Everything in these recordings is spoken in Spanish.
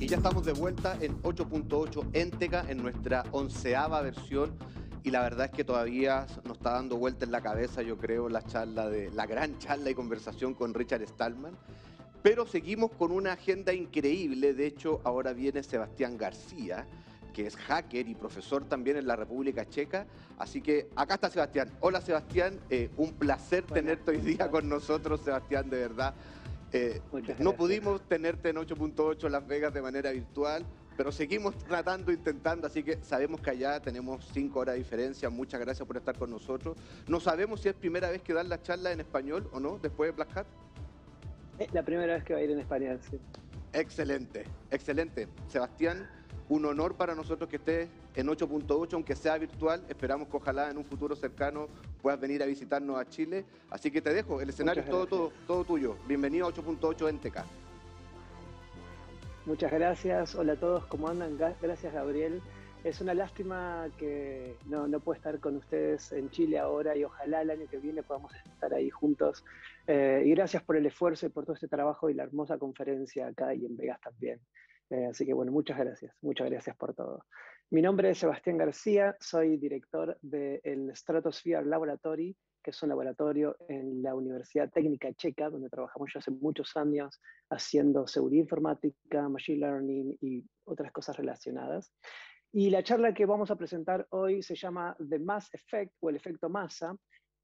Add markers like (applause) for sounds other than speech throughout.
Y ya estamos de vuelta en 8.8 Enteca, en nuestra onceava versión. Y la verdad es que todavía nos está dando vuelta en la cabeza, yo creo, la charla de la gran charla y conversación con Richard Stallman. Pero seguimos con una agenda increíble. De hecho, ahora viene Sebastián García, que es hacker y profesor también en la República Checa. Así que acá está Sebastián. Hola Sebastián, eh, un placer tenerte hoy día con nosotros, Sebastián, de verdad. Eh, no pudimos tenerte en 8.8 Las Vegas de manera virtual, pero seguimos tratando, intentando, así que sabemos que allá tenemos cinco horas de diferencia. Muchas gracias por estar con nosotros. No sabemos si es primera vez que dan la charla en español o no, después de Black la primera vez que va a ir en español, sí. Excelente, excelente. Sebastián, un honor para nosotros que estés en 8.8, aunque sea virtual. Esperamos que ojalá en un futuro cercano puedas venir a visitarnos a Chile. Así que te dejo, el escenario es todo, tuyo. Bienvenido a 8.8 TK. Muchas gracias, hola a todos, ¿cómo andan? Gracias Gabriel. Es una lástima que no, no pueda estar con ustedes en Chile ahora y ojalá el año que viene podamos estar ahí juntos. Eh, y gracias por el esfuerzo y por todo este trabajo y la hermosa conferencia acá y en Vegas también. Eh, así que bueno, muchas gracias, muchas gracias por todo. Mi nombre es Sebastián García, soy director del Stratosphere Laboratory, que es un laboratorio en la Universidad Técnica Checa, donde trabajamos ya hace muchos años haciendo seguridad informática, machine learning y otras cosas relacionadas. Y la charla que vamos a presentar hoy se llama The Mass Effect o el efecto masa,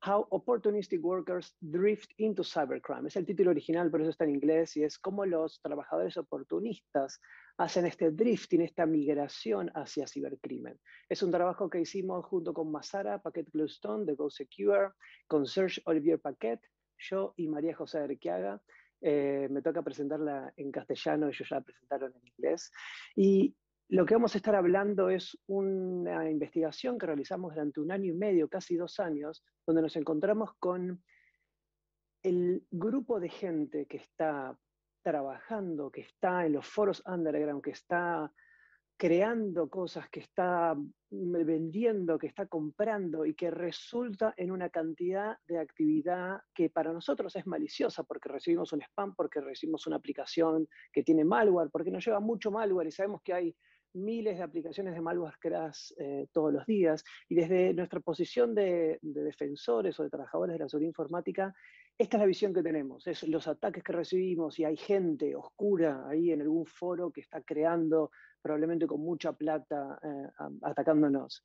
How Opportunistic Workers Drift into Cybercrime. Es el título original, por eso está en inglés, y es cómo los trabajadores oportunistas hacen este drifting, esta migración hacia cibercrimen. Es un trabajo que hicimos junto con Masara Paquet Clouston de Go Secure, con Serge Olivier Paquet, yo y María José Arquiaga. Eh, me toca presentarla en castellano, ellos ya la presentaron en inglés. Y lo que vamos a estar hablando es una investigación que realizamos durante un año y medio, casi dos años, donde nos encontramos con el grupo de gente que está trabajando, que está en los foros underground, que está creando cosas, que está vendiendo, que está comprando y que resulta en una cantidad de actividad que para nosotros es maliciosa porque recibimos un spam, porque recibimos una aplicación que tiene malware, porque nos lleva mucho malware y sabemos que hay miles de aplicaciones de malware creadas eh, todos los días. Y desde nuestra posición de, defensores o de trabajadores de la seguridad informática, esta es la visión que tenemos. Es los ataques que recibimos y hay gente oscura ahí en algún foro que está creando, probablemente con mucha plata, eh, atacándonos.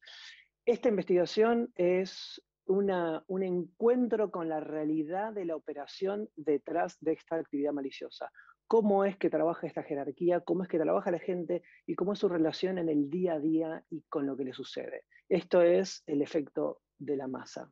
Esta investigación es un encuentro con la realidad de la operación detrás de esta actividad maliciosa cómo es que trabaja esta jerarquía, cómo es que trabaja la gente y cómo es su relación en el día a día y con lo que le sucede. Esto es el efecto de la masa.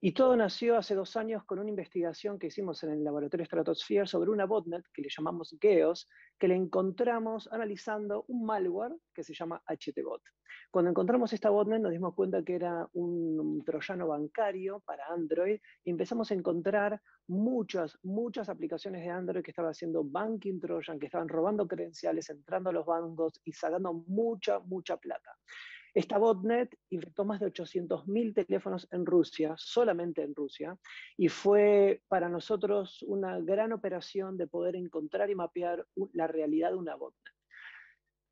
Y todo nació hace dos años con una investigación que hicimos en el laboratorio Stratosphere sobre una botnet que le llamamos Geos, que le encontramos analizando un malware que se llama HTBot. Cuando encontramos esta botnet nos dimos cuenta que era un troyano bancario para Android y empezamos a encontrar muchas, muchas aplicaciones de Android que estaban haciendo banking trojan, que estaban robando credenciales, entrando a los bancos y sacando mucha, mucha plata. Esta botnet infectó más de 800.000 teléfonos en Rusia, solamente en Rusia, y fue para nosotros una gran operación de poder encontrar y mapear la realidad de una botnet.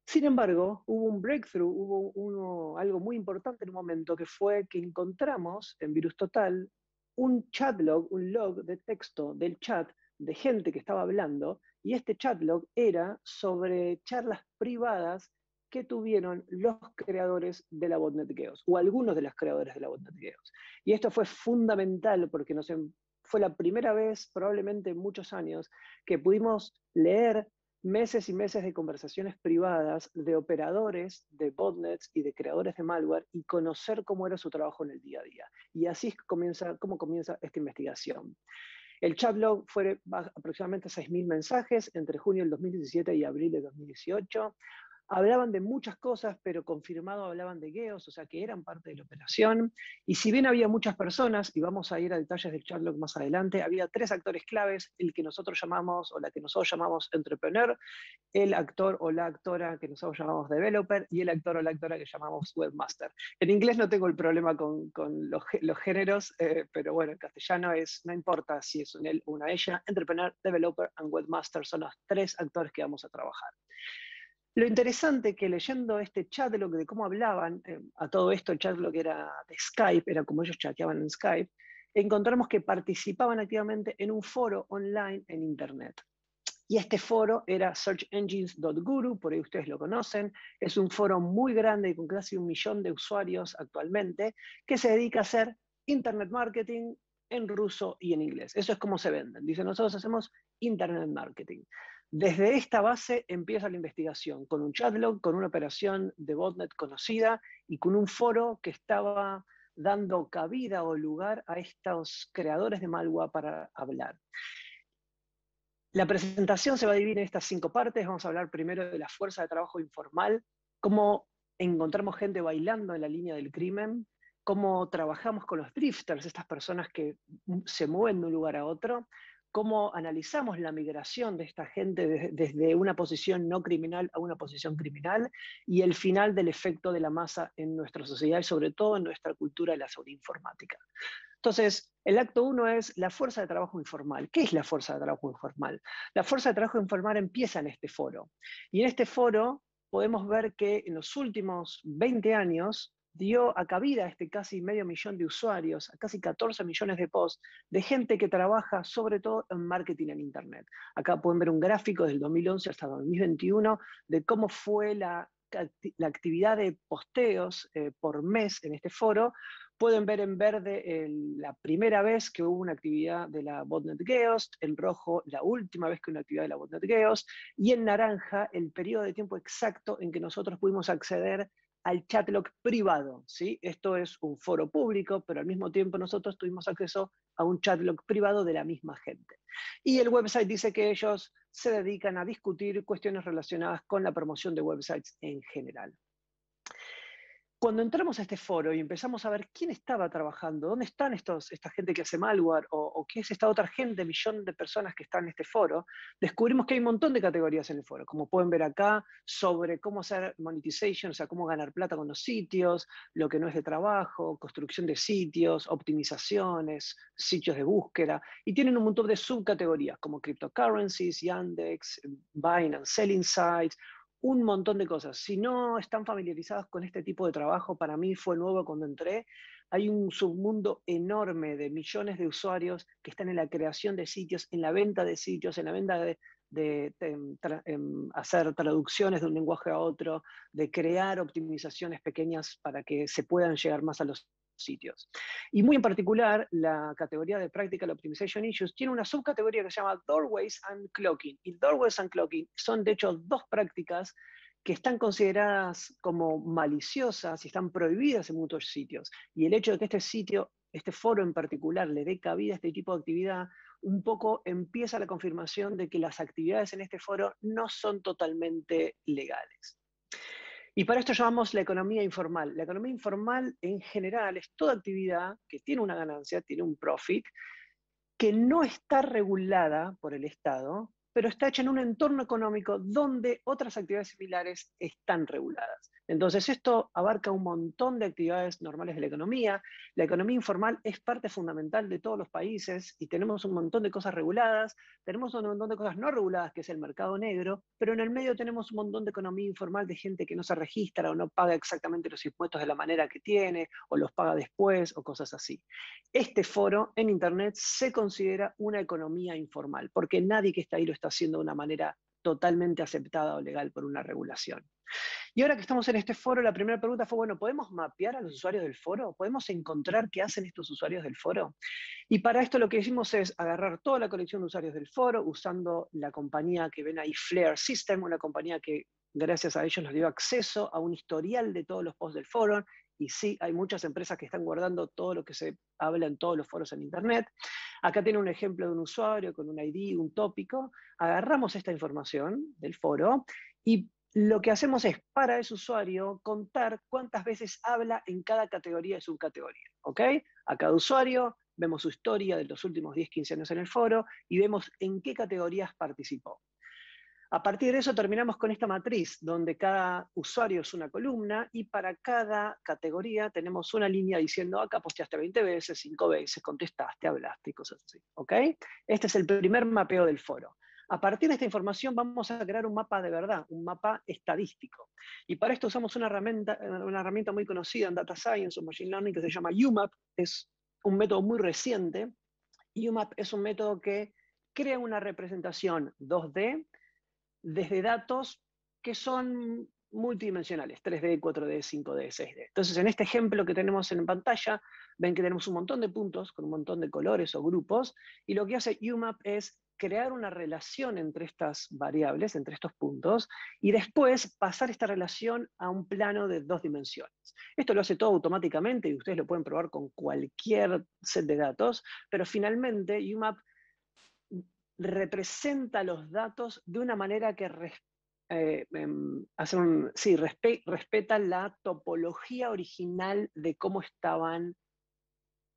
Sin embargo, hubo un breakthrough, hubo algo muy importante en un momento, que fue que encontramos en Virus Total un chatlog, un log de texto del chat de gente que estaba hablando, y este chat chatlog era sobre charlas privadas tuvieron los creadores de la botnet Geos, o algunos de los creadores de la botnet Geos. Y esto fue fundamental porque nos, em, fue la primera vez, probablemente en muchos años, que pudimos leer meses y meses de conversaciones privadas de operadores de botnets y de creadores de malware y conocer cómo era su trabajo en el día a día. Y así comienza, cómo comienza esta investigación. El chat log fue aproximadamente 6.000 mensajes entre junio del 2017 y abril de 2018. Hablaban de muchas cosas, pero confirmado hablaban de Geos, o sea que eran parte de la operación. Y si bien había muchas personas, y vamos a ir a detalles del Sherlock más adelante, había tres actores claves, el que nosotros llamamos, o la que nosotros llamamos entrepreneur, el actor o la actora que nosotros llamamos developer, y el actor o la actora que llamamos webmaster. En inglés no tengo el problema con, los, géneros, eh, pero bueno, en castellano es, no importa si es un él o una ella, entrepreneur, developer and webmaster son los tres actores que vamos a trabajar. Lo interesante que leyendo este chat de, lo que, de cómo hablaban, eh, a todo esto el chat lo que era de Skype, era como ellos chateaban en Skype, encontramos que participaban activamente en un foro online en Internet. Y este foro era searchengines.guru, por ahí ustedes lo conocen. Es un foro muy grande con casi un millón de usuarios actualmente, que se dedica a hacer Internet Marketing en ruso y en inglés. Eso es como se venden. Dicen, nosotros hacemos Internet Marketing. Desde esta base empieza la investigación, con un chatlog, con una operación de botnet conocida y con un foro que estaba dando cabida o lugar a estos creadores de malware para hablar. La presentación se va a dividir en estas cinco partes. Vamos a hablar primero de la fuerza de trabajo informal, cómo encontramos gente bailando en la línea del crimen, cómo trabajamos con los drifters, estas personas que se mueven de un lugar a otro, cómo analizamos la migración de esta gente desde una posición no criminal a una posición criminal y el final del efecto de la masa en nuestra sociedad y sobre todo en nuestra cultura de la seguridad informática. Entonces, el acto uno es la fuerza de trabajo informal. ¿Qué es la fuerza de trabajo informal? La fuerza de trabajo informal empieza en este foro. Y en este foro podemos ver que en los últimos 20 años dio a cabida a este casi medio millón de usuarios, a casi 14 millones de posts, de gente que trabaja sobre todo en marketing en Internet. Acá pueden ver un gráfico del 2011 hasta 2021 de cómo fue la, actividad de posteos eh, por mes en este foro. Pueden ver en verde la primera vez que hubo una actividad de la Botnet Geost, en rojo la última vez que una actividad de la Botnet geos y en naranja el periodo de tiempo exacto en que nosotros pudimos acceder al chatlog privado. ¿sí? Esto es un foro público, pero al mismo tiempo nosotros tuvimos acceso a un chatlog privado de la misma gente. Y el website dice que ellos se dedican a discutir cuestiones relacionadas con la promoción de websites en general cuando entramos a este foro y empezamos a ver quién estaba trabajando, dónde están estos, esta gente que hace malware o, o qué es esta otra gente, millón de personas que están en este foro, descubrimos que hay un montón de categorías en el foro, como pueden ver acá, sobre cómo hacer monetization, o sea, cómo ganar plata con los sitios, lo que no es de trabajo, construcción de sitios, optimizaciones, sitios de búsqueda, y tienen un montón de subcategorías, como cryptocurrencies, Yandex, and Selling Sites, un montón de cosas. Si no están familiarizados con este tipo de trabajo, para mí fue nuevo cuando entré, hay un submundo enorme de millones de usuarios que están en la creación de sitios, en la venta de sitios, en la venta de, em, em, hacer traducciones de un lenguaje a otro, de crear optimizaciones pequeñas para que se puedan llegar más a los sitios. Y muy en particular, la categoría de Practical Optimization Issues tiene una subcategoría que se llama Doorways and Clocking. Y Doorways and Clocking son, de hecho, dos prácticas que están consideradas como maliciosas y están prohibidas en muchos sitios. Y el hecho de que este sitio, este foro en particular, le dé cabida a este tipo de actividad, un poco empieza la confirmación de que las actividades en este foro no son totalmente legales. Y para esto llamamos la economía informal. La economía informal en general es toda actividad que tiene una ganancia, tiene un profit, que no está regulada por el Estado, pero está hecha en un entorno económico donde otras actividades similares están reguladas. Entonces, esto abarca un montón de actividades normales de la economía. La economía informal es parte fundamental de todos los países y tenemos un montón de cosas reguladas, tenemos un montón de cosas no reguladas, que es el mercado negro, pero en el medio tenemos un montón de economía informal de gente que no se registra o no paga exactamente los impuestos de la manera que tiene o los paga después o cosas así. Este foro en Internet se considera una economía informal porque nadie que está ahí lo está haciendo de una manera totalmente aceptada o legal por una regulación. Y ahora que estamos en este foro, la primera pregunta fue, bueno, ¿podemos mapear a los usuarios del foro? ¿Podemos encontrar qué hacen estos usuarios del foro? Y para esto lo que hicimos es agarrar toda la colección de usuarios del foro usando la compañía que ven ahí, Flare System, una compañía que gracias a ellos nos dio acceso a un historial de todos los posts del foro, y sí, hay muchas empresas que están guardando todo lo que se habla en todos los foros en Internet. Acá tiene un ejemplo de un usuario con un ID, un tópico. Agarramos esta información del foro y lo que hacemos es, para ese usuario, contar cuántas veces habla en cada categoría de subcategoría. ¿ok? A cada usuario vemos su historia de los últimos 10, 15 años en el foro y vemos en qué categorías participó. A partir de eso terminamos con esta matriz, donde cada usuario es una columna y para cada categoría tenemos una línea diciendo acá posteaste 20 veces, 5 veces, contestaste, hablaste y cosas así. ¿Ok? Este es el primer mapeo del foro. A partir de esta información vamos a crear un mapa de verdad, un mapa estadístico. Y para esto usamos una herramienta, una herramienta muy conocida en Data Science o Machine Learning que se llama UMAP. Es un método muy reciente. UMAP es un método que crea una representación 2D desde datos que son multidimensionales, 3D, 4D, 5D, 6D. Entonces, en este ejemplo que tenemos en pantalla, ven que tenemos un montón de puntos con un montón de colores o grupos, y lo que hace UMAP es crear una relación entre estas variables, entre estos puntos, y después pasar esta relación a un plano de dos dimensiones. Esto lo hace todo automáticamente y ustedes lo pueden probar con cualquier set de datos, pero finalmente UMAP representa los datos de una manera que eh, em, respeta la topología original de cómo estaban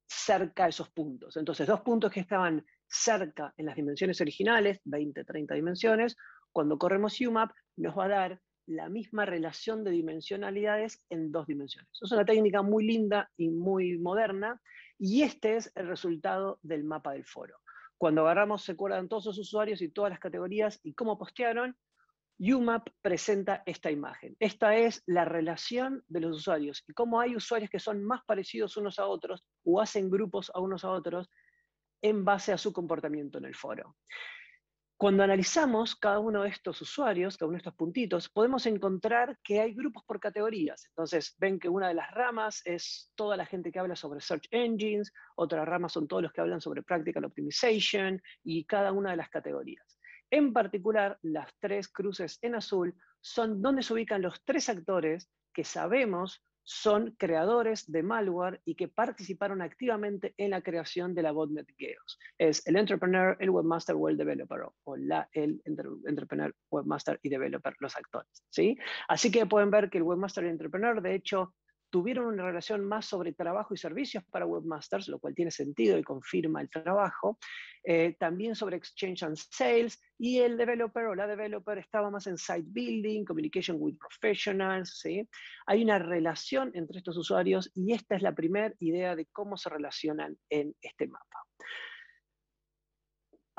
cerca esos puntos. Entonces, dos puntos que estaban cerca en las dimensiones originales, 20, 30 dimensiones, cuando corremos UMAP nos va a dar la misma relación de dimensionalidades en dos dimensiones. Es una técnica muy linda y muy moderna, y este es el resultado del mapa del foro cuando agarramos se acuerdan todos los usuarios y todas las categorías y cómo postearon, UMAP presenta esta imagen. Esta es la relación de los usuarios y cómo hay usuarios que son más parecidos unos a otros o hacen grupos a unos a otros en base a su comportamiento en el foro. Cuando analizamos cada uno de estos usuarios, cada uno de estos puntitos, podemos encontrar que hay grupos por categorías. Entonces, ven que una de las ramas es toda la gente que habla sobre search engines, otra rama son todos los que hablan sobre practical optimization y cada una de las categorías. En particular, las tres cruces en azul son donde se ubican los tres actores que sabemos son creadores de malware y que participaron activamente en la creación de la botnet Geos. Es el entrepreneur, el webmaster o el developer, o la, el entrepreneur, webmaster y developer, los actores. ¿sí? Así que pueden ver que el webmaster y el entrepreneur, de hecho, tuvieron una relación más sobre trabajo y servicios para webmasters, lo cual tiene sentido y confirma el trabajo, eh, también sobre exchange and sales, y el developer o la developer estaba más en site building, communication with professionals, Hay una relación entre estos usuarios y esta es la primera idea de cómo se relacionan en este mapa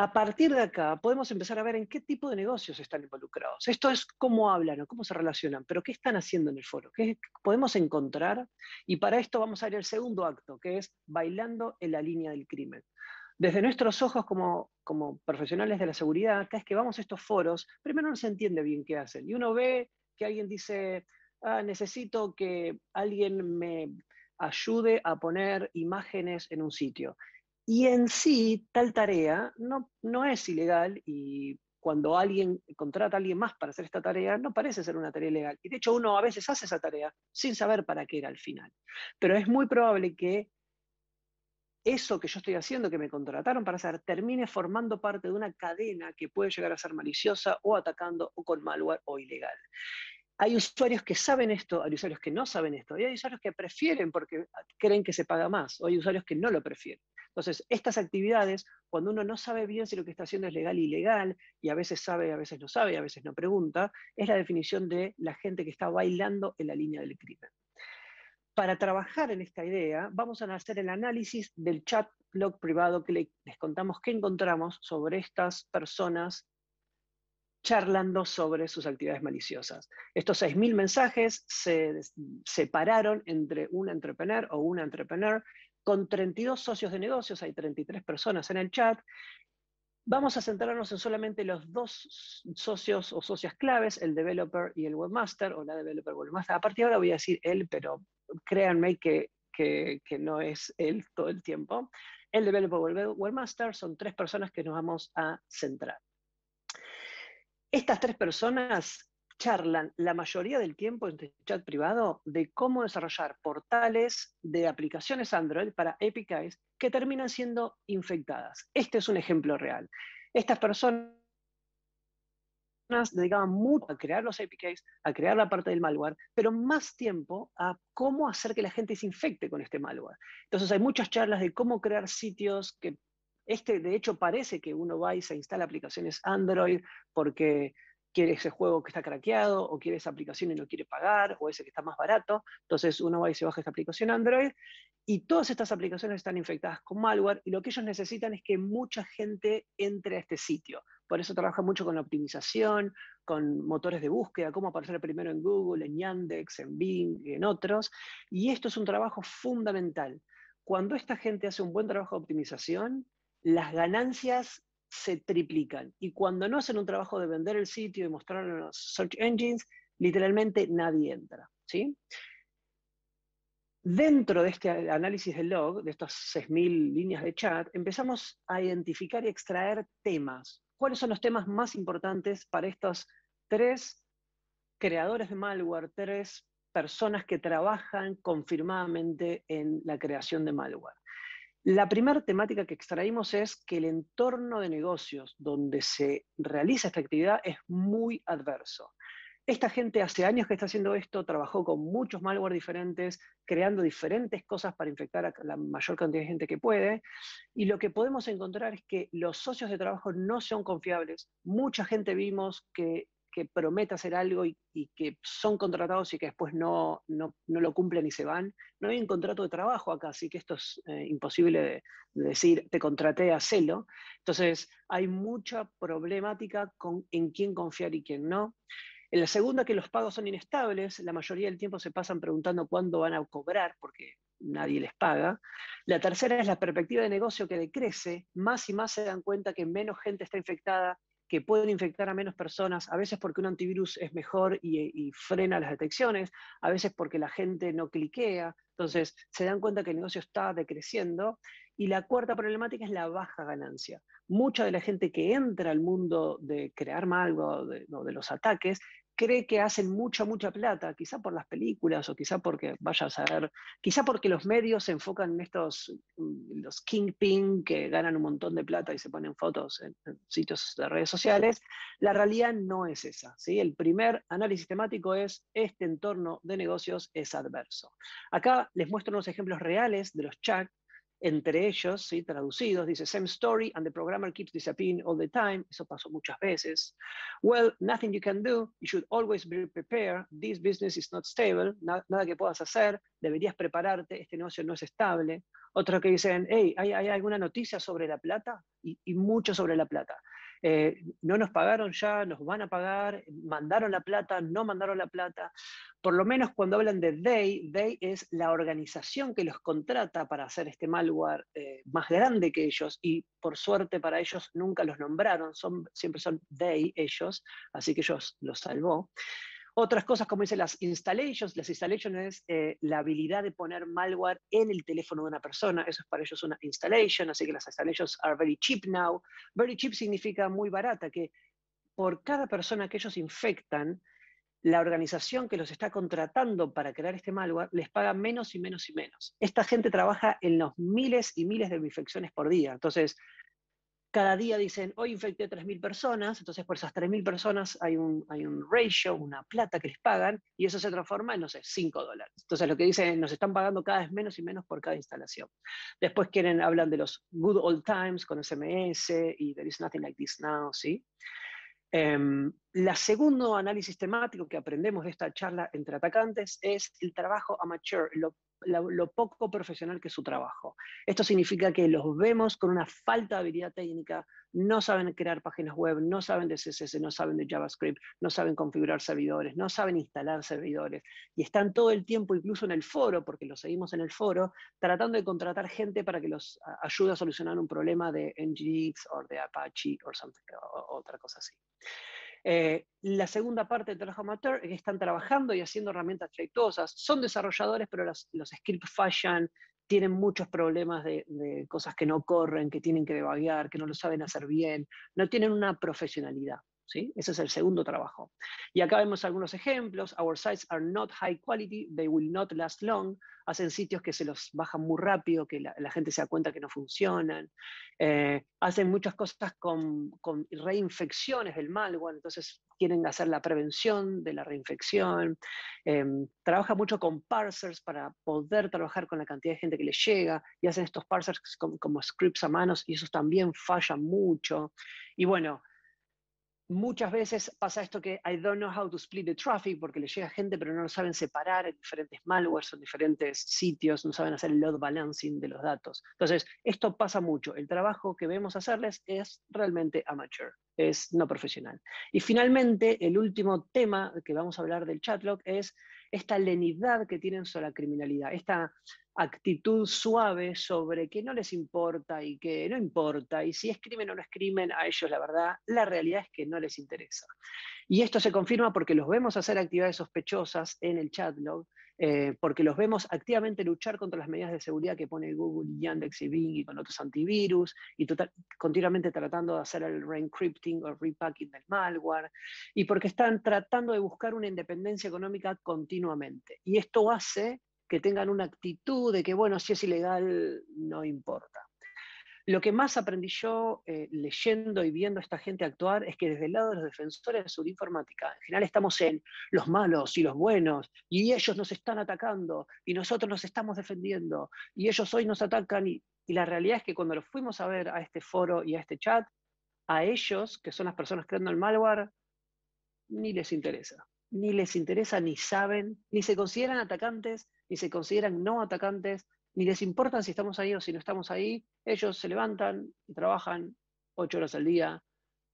a partir de acá podemos empezar a ver en qué tipo de negocios están involucrados. Esto es cómo hablan o cómo se relacionan, pero qué están haciendo en el foro, qué podemos encontrar. Y para esto vamos a ir al segundo acto, que es bailando en la línea del crimen. Desde nuestros ojos como, como profesionales de la seguridad, cada es que vamos a estos foros, primero no se entiende bien qué hacen. Y uno ve que alguien dice, ah, necesito que alguien me ayude a poner imágenes en un sitio. Y en sí, tal tarea no, no es ilegal y cuando alguien contrata a alguien más para hacer esta tarea, no parece ser una tarea ilegal. Y de hecho uno a veces hace esa tarea sin saber para qué era al final. Pero es muy probable que eso que yo estoy haciendo, que me contrataron para hacer, termine formando parte de una cadena que puede llegar a ser maliciosa o atacando o con malware o ilegal. Hay usuarios que saben esto, hay usuarios que no saben esto, y hay usuarios que prefieren porque ah, creen que se paga más, o hay usuarios que no lo prefieren. Entonces, estas actividades, cuando uno no sabe bien si lo que está haciendo es legal o ilegal, y a veces sabe, a veces no sabe, a veces no pregunta, es la definición de la gente que está bailando en la línea del crimen. Para trabajar en esta idea, vamos a hacer el análisis del chat blog privado que les contamos qué encontramos sobre estas personas charlando sobre sus actividades maliciosas. Estos 6.000 mensajes se separaron entre un entrepreneur o una entrepreneur con 32 socios de negocios, hay 33 personas en el chat. Vamos a centrarnos en solamente los dos socios o socias claves, el developer y el webmaster, o la developer webmaster. A partir de ahora voy a decir él, pero créanme que, que, que no es él todo el tiempo. El developer webmaster son tres personas que nos vamos a centrar. Estas tres personas charlan la mayoría del tiempo en el este chat privado de cómo desarrollar portales de aplicaciones Android para APKs que terminan siendo infectadas. Este es un ejemplo real. Estas personas dedicaban mucho a crear los APKs, a crear la parte del malware, pero más tiempo a cómo hacer que la gente se infecte con este malware. Entonces hay muchas charlas de cómo crear sitios que este, de hecho, parece que uno va y se instala aplicaciones Android porque quiere ese juego que está craqueado o quiere esa aplicación y no quiere pagar o ese que está más barato. Entonces uno va y se baja esta aplicación Android y todas estas aplicaciones están infectadas con malware y lo que ellos necesitan es que mucha gente entre a este sitio. Por eso trabaja mucho con la optimización, con motores de búsqueda, cómo aparecer primero en Google, en Yandex, en Bing en otros. Y esto es un trabajo fundamental. Cuando esta gente hace un buen trabajo de optimización, las ganancias se triplican. Y cuando no hacen un trabajo de vender el sitio y mostrarlo en los search engines, literalmente nadie entra. ¿sí? Dentro de este análisis de log, de estas 6.000 líneas de chat, empezamos a identificar y extraer temas. ¿Cuáles son los temas más importantes para estos tres creadores de malware, tres personas que trabajan confirmadamente en la creación de malware? La primera temática que extraímos es que el entorno de negocios donde se realiza esta actividad es muy adverso. Esta gente hace años que está haciendo esto, trabajó con muchos malware diferentes, creando diferentes cosas para infectar a la mayor cantidad de gente que puede. Y lo que podemos encontrar es que los socios de trabajo no son confiables. Mucha gente vimos que que promete hacer algo y, que son contratados y que después no, no, lo cumplen y se van. No hay un contrato de trabajo acá, así que esto es eh, imposible de, decir, te contraté, hacelo. Entonces, hay mucha problemática con en quién confiar y quién no. En la segunda, que los pagos son inestables, la mayoría del tiempo se pasan preguntando cuándo van a cobrar, porque nadie les paga. La tercera es la perspectiva de negocio que decrece, más y más se dan cuenta que menos gente está infectada, que pueden infectar a menos personas, a veces porque un antivirus es mejor eh, y, frena las detecciones, a veces porque la gente no cliquea, entonces se dan cuenta que el negocio está decreciendo. Y la cuarta problemática es la baja ganancia. Mucha de la gente que entra al mundo de crear mal o de los ataques cree que hacen mucha, mucha plata, quizá por las películas o quizá porque, vayas a saber, quizá porque los medios se enfocan en estos, mm, los kingpin que ganan un montón de plata y se ponen fotos en, sitios de redes sociales, la realidad no es esa. ¿sí? El primer análisis temático es este entorno de negocios es adverso. Acá les muestro unos ejemplos reales de los chats entre ellos, ¿sí? traducidos, dice, same story, and the programmer keeps disappearing all the time, eso pasó muchas veces. Well, nothing you can do, you should always be prepared, this business is not stable, nada que puedas hacer, deberías prepararte, este negocio no es estable. Otros que dicen, hey, ¿hay, alguna noticia sobre la plata? Y, y mucho sobre la plata. Eh, no nos pagaron ya, nos van a pagar, mandaron la plata, no mandaron la plata. Por lo menos cuando hablan de DEI, DEI es la organización que los contrata para hacer este malware eh, más grande que ellos y por suerte para ellos nunca los nombraron, son, siempre son DEI ellos, así que ellos los salvó. Otras cosas como dicen las installations, las installations es eh, la habilidad de poner malware en el teléfono de una persona, eso es para ellos una installation, así que las installations are very cheap now. Very cheap significa muy barata, que por cada persona que ellos infectan, la organización que los está contratando para crear este malware les paga menos y menos y menos. Esta gente trabaja en los miles y miles de infecciones por día. Entonces, cada día dicen, hoy infecté 3.000 personas, entonces por esas 3.000 personas hay un, hay un ratio, una plata que les pagan, y eso se transforma en, no sé, 5 dólares. Entonces lo que dicen, nos están pagando cada vez menos y menos por cada instalación. Después quieren, hablan de los good old times con SMS y there is nothing like this now, ¿sí? El em, la segundo análisis temático que aprendemos de esta charla entre atacantes es el trabajo amateur, lo lo poco profesional que es su trabajo. Esto significa que los vemos con una falta de habilidad técnica, no saben crear páginas web, no saben de CSS, no saben de JavaScript, no saben configurar servidores, no saben instalar servidores, y están todo el tiempo, incluso en el foro, porque lo seguimos en el foro, tratando de contratar gente para que los ayude a solucionar un problema de Nginx o de Apache o otra cosa así. Eh, la segunda parte del trabajo amateur es eh, que están trabajando y haciendo herramientas exitosas. Son desarrolladores, pero los, scripts fallan, tienen muchos problemas de, cosas que no corren, que tienen que devagar, que no lo saben hacer bien, no tienen una profesionalidad. Ese es el segundo trabajo. Y acá vemos algunos ejemplos. Our sites are not high quality, they will not last long. Hacen sitios que se los bajan muy rápido, que la, gente se da cuenta que no funcionan. Eh, hacen muchas cosas con, reinfecciones del malware, entonces quieren hacer la prevención de la reinfección. Eh, trabaja mucho con parsers para poder trabajar con la cantidad de gente que les llega y hacen estos parsers como, como scripts a manos y esos también fallan mucho. Y bueno, Muchas veces pasa esto que I don't know how to split the traffic porque le llega gente pero no lo saben separar en diferentes malwares o en diferentes sitios, no saben hacer el load balancing de los datos. Entonces, esto pasa mucho. El trabajo que vemos hacerles es realmente amateur, es no profesional. Y finalmente, el último tema que vamos a hablar del chatlog es esta lenidad que tienen sobre la criminalidad, esta actitud suave sobre que no les importa y que no importa, y si es crimen o no es crimen, a ellos la verdad, la realidad es que no les interesa. Y esto se confirma porque los vemos hacer actividades sospechosas en el chatlog, eh, porque los vemos activamente luchar contra las medidas de seguridad que pone Google, Yandex y Bing y con otros antivirus, y continuamente tratando de hacer el reencrypting o repacking del malware, y porque están tratando de buscar una independencia económica continuamente. Y esto hace que tengan una actitud de que, bueno, si es ilegal, no importa. Lo que más aprendí yo eh, leyendo y viendo a esta gente actuar es que desde el lado de los defensores de su informática, en general estamos en los malos y los buenos, y ellos nos están atacando, y nosotros nos estamos defendiendo, y ellos hoy nos atacan, y, y la realidad es que cuando los fuimos a ver a este foro y a este chat, a ellos, que son las personas creando el malware, ni les interesa, ni les interesa, ni saben, ni se consideran atacantes, y se consideran no atacantes, ni les importa si estamos ahí o si no estamos ahí, ellos se levantan y trabajan ocho horas al día,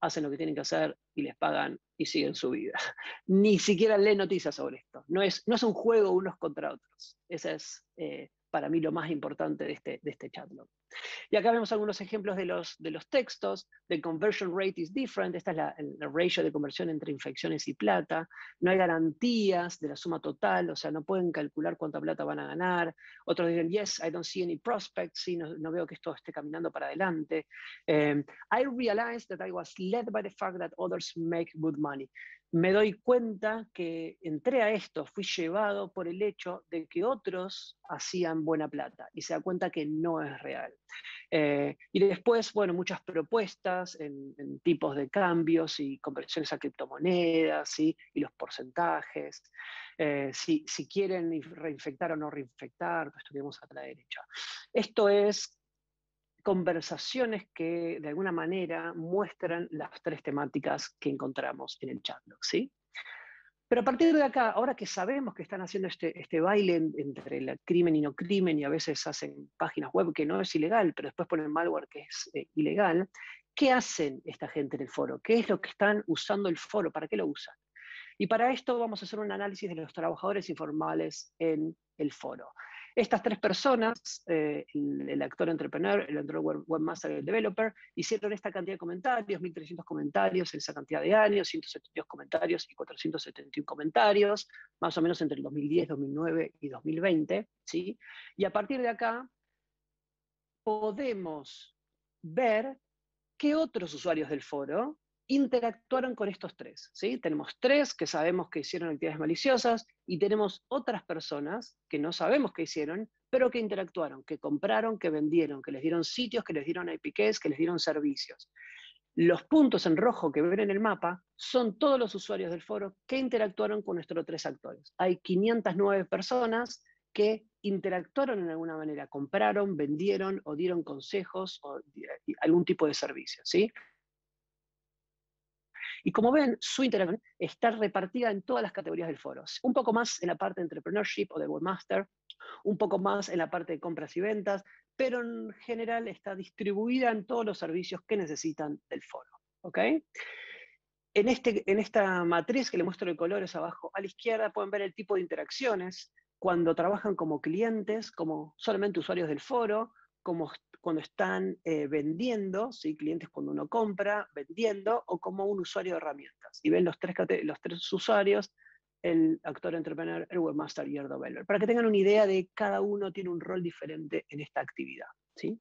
hacen lo que tienen que hacer y les pagan y siguen su vida. (laughs) Ni siquiera leen noticias sobre esto. No es, no es un juego unos contra otros. Esa es eh, para mí lo más importante de este, de este Y acá vemos algunos ejemplos de los, de los textos, The conversion rate is different, esta es la, el ratio de conversión entre infecciones y plata, no hay garantías de la suma total, o sea, no pueden calcular cuánta plata van a ganar, otros dicen, yes, I don't see any prospects, sí, no, veo que esto esté caminando para adelante. Eh, I realized that I was led by the fact that others make good money me doy cuenta que entré a esto, fui llevado por el hecho de que otros hacían buena plata y se da cuenta que no es real. Eh, y después, bueno, muchas propuestas en, tipos de cambios y conversiones a criptomonedas y los porcentajes, eh, si, quieren reinfectar o no reinfectar, pues estuvimos a la derecha. Esto es conversaciones que de alguna manera muestran las tres temáticas que encontramos en el chat. Pero a partir de acá, ahora que sabemos que están haciendo este, este baile entre el crimen y no crimen, y a veces hacen páginas web que no es ilegal, pero después ponen malware que es eh, ilegal, ¿qué hacen esta gente en el foro? ¿Qué es lo que están usando el foro? ¿Para qué lo usan? Y para esto vamos a hacer un análisis de los trabajadores informales en el foro. Estas tres personas, eh, el, actor entrepreneur, el webmaster y el developer, hicieron esta cantidad de comentarios, 1.300 comentarios en esa cantidad de años, 172 comentarios y 471 comentarios, más o menos entre el 2010, 2009 y 2020. ¿sí? Y a partir de acá podemos ver qué otros usuarios del foro interactuaron con estos tres. ¿sí? Tenemos tres que sabemos que hicieron actividades maliciosas y tenemos otras personas que no sabemos qué hicieron, pero que interactuaron, que compraron, que vendieron, que les dieron sitios, que les dieron IPKs, que les dieron servicios. Los puntos en rojo que ven en el mapa son todos los usuarios del foro que interactuaron con nuestros tres actores. Hay 509 personas que interactuaron en alguna manera, compraron, vendieron o dieron consejos o algún tipo de servicio. ¿sí? Y como ven, su interacción está repartida en todas las categorías del foro. Un poco más en la parte de entrepreneurship o de webmaster, un poco más en la parte de compras y ventas, pero en general está distribuida en todos los servicios que necesitan del foro. En, este, en esta matriz que le muestro de colores abajo a la izquierda pueden ver el tipo de interacciones cuando trabajan como clientes, como solamente usuarios del foro, como cuando están eh, vendiendo, clientes cuando uno compra, vendiendo, o como un usuario de herramientas. Y ven los tres, los tres usuarios, el actor entrepreneur, el webmaster y el developer, para que tengan una idea de cada uno tiene un rol diferente en esta actividad. ¿sí?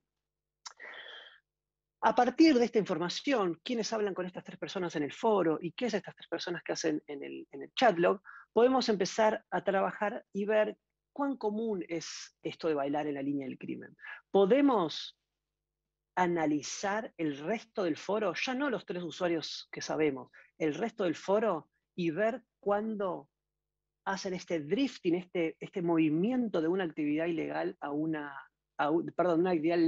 A partir de esta información, quienes hablan con estas tres personas en el foro y qué es estas tres personas que hacen en el, en el chatlog, podemos empezar a trabajar y ver ¿cuán común es esto de bailar en la línea del crimen? ¿Podemos analizar el resto del foro, ya no los tres usuarios que sabemos, el resto del foro y ver cuándo hacen este drifting, este, este movimiento de una actividad ilegal a una, perdón, una actividad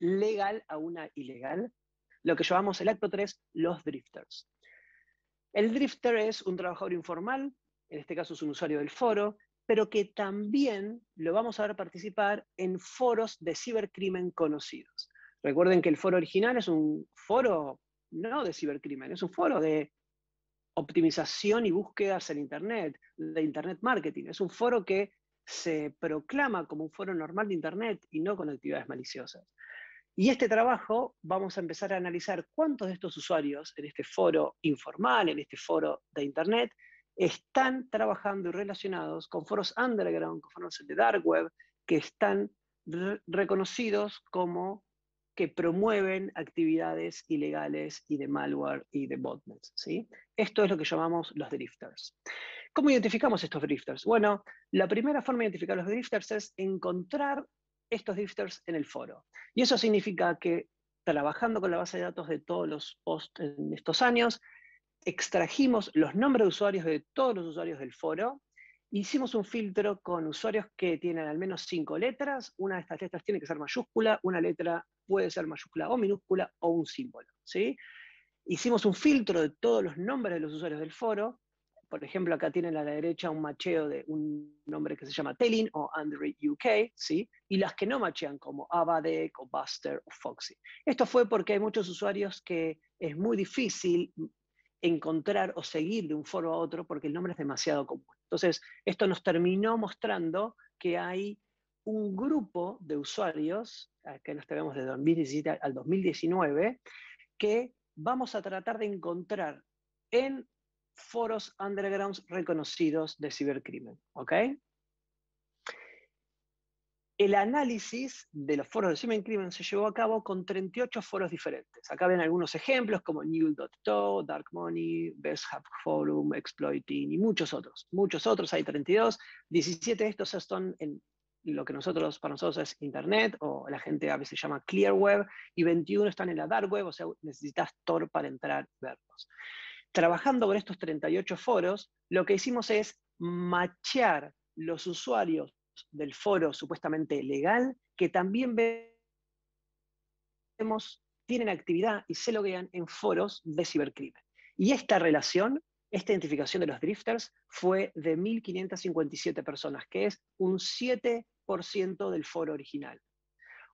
legal a una ilegal? Lo que llamamos el acto 3, los drifters. El drifter es un trabajador informal, en este caso es un usuario del foro, pero que también lo vamos a ver participar en foros de cibercrimen conocidos. Recuerden que el foro original es un foro no de cibercrimen, es un foro de optimización y búsquedas en Internet, de Internet marketing. Es un foro que se proclama como un foro normal de Internet y no con actividades maliciosas. Y este trabajo vamos a empezar a analizar cuántos de estos usuarios en este foro informal, en este foro de Internet, están trabajando y relacionados con foros underground, con foros de dark web, que están reconocidos como que promueven actividades ilegales y de malware y de botnets. ¿sí? Esto es lo que llamamos los drifters. ¿Cómo identificamos estos drifters? Bueno, la primera forma de identificar los drifters es encontrar estos drifters en el foro. Y eso significa que trabajando con la base de datos de todos los posts en estos años, extrajimos los nombres de usuarios de todos los usuarios del foro, hicimos un filtro con usuarios que tienen al menos cinco letras, una de estas letras tiene que ser mayúscula, una letra puede ser mayúscula o minúscula o un símbolo, ¿sí? Hicimos un filtro de todos los nombres de los usuarios del foro, por ejemplo, acá tienen a la derecha un macheo de un nombre que se llama Telling o Android UK, ¿sí? Y las que no machean, como Abadec o Buster o Foxy. Esto fue porque hay muchos usuarios que es muy difícil encontrar o seguir de un foro a otro porque el nombre es demasiado común. Entonces, esto nos terminó mostrando que hay un grupo de usuarios, que nos tenemos de 2017 al 2019, que vamos a tratar de encontrar en foros underground reconocidos de cibercrimen. ¿Ok? El análisis de los foros de Semen Crimen se llevó a cabo con 38 foros diferentes. Acá ven algunos ejemplos como New.to, Dark Money, Best Hub Forum, Exploiting y muchos otros. Muchos otros, hay 32. 17 de estos están en lo que nosotros, para nosotros es Internet, o la gente a veces llama Clear Web, y 21 están en la Dark Web, o sea, necesitas Tor para entrar y verlos. Trabajando con estos 38 foros, lo que hicimos es machear los usuarios del foro supuestamente legal, que también vemos, tienen actividad y se loguean en foros de cibercrimen. Y esta relación, esta identificación de los drifters, fue de 1.557 personas, que es un 7% del foro original.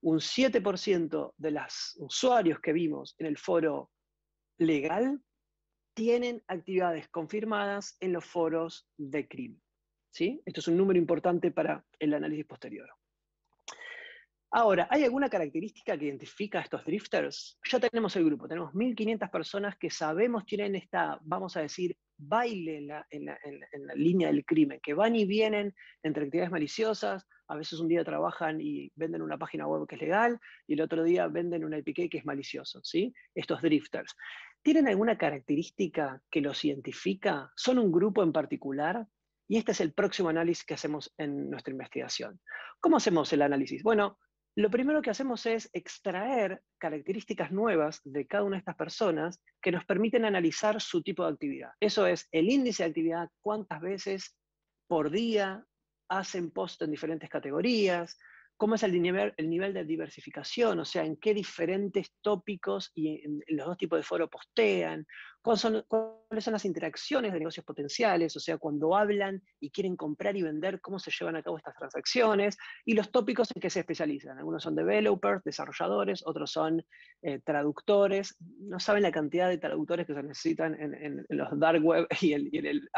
Un 7% de los usuarios que vimos en el foro legal tienen actividades confirmadas en los foros de crimen. Esto es un número importante para el análisis posterior. Ahora, ¿hay alguna característica que identifica a estos drifters? Ya tenemos el grupo, tenemos 1.500 personas que sabemos tienen esta, vamos a decir, baile en la, línea del crimen, que van y vienen entre actividades maliciosas, a veces un día trabajan y venden una página web que es legal, y el otro día venden un IPK que es malicioso, ¿sí? Estos drifters. ¿Tienen alguna característica que los identifica? ¿Son un grupo en particular? Y este es el próximo análisis que hacemos en nuestra investigación. ¿Cómo hacemos el análisis? Bueno, lo primero que hacemos es extraer características nuevas de cada una de estas personas que nos permiten analizar su tipo de actividad. Eso es el índice de actividad, cuántas veces por día hacen post en diferentes categorías, cómo es el nivel, de diversificación, o sea, en qué diferentes tópicos y en los dos tipos de foro postean, ¿Cuáles son, las interacciones de negocios potenciales? O sea, cuando hablan y quieren comprar y vender, ¿cómo se llevan a cabo estas transacciones? Y los tópicos en que se especializan. Algunos son developers, desarrolladores, otros son eh, traductores. No saben la cantidad de traductores que se necesitan en, los dark web (laughs) y, en el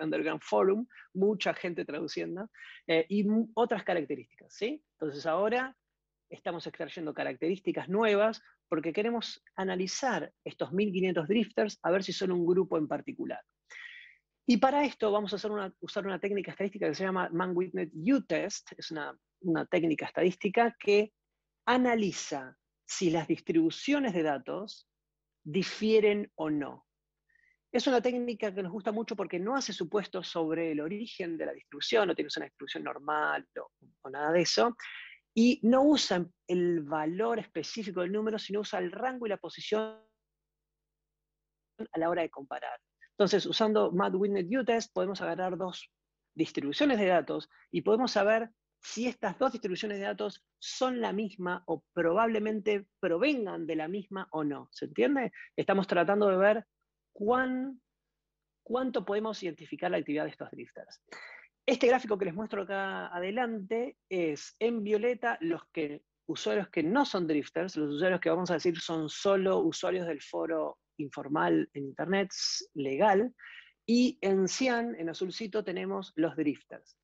underground forum. Mucha gente traduciendo. Eh, y otras características, ¿sí? Entonces ahora estamos extrayendo características nuevas porque queremos analizar estos 1500 drifters a ver si son un grupo en particular. Y para esto vamos a usar una técnica estadística que se llama Mann-Whitney U-Test, es una, técnica estadística que analiza si las distribuciones de datos difieren o no. Es una técnica que nos gusta mucho porque no hace supuestos sobre el origen de la distribución, no tienes una distribución normal o nada de eso, y no usan el valor específico del número, sino usa el rango y la posición a la hora de comparar. Entonces, usando Matt Winnet U-Test, podemos agarrar dos distribuciones de datos y podemos saber si estas dos distribuciones de datos son la misma o probablemente provengan de la misma o no. ¿Se entiende? Estamos tratando de ver cuánto podemos identificar la actividad de estos drifters. Este gráfico que les muestro acá adelante es en violeta los que, usuarios que no son drifters, los usuarios que vamos a decir son solo usuarios del foro informal en internet legal, y en cian, en azulcito, tenemos los drifters.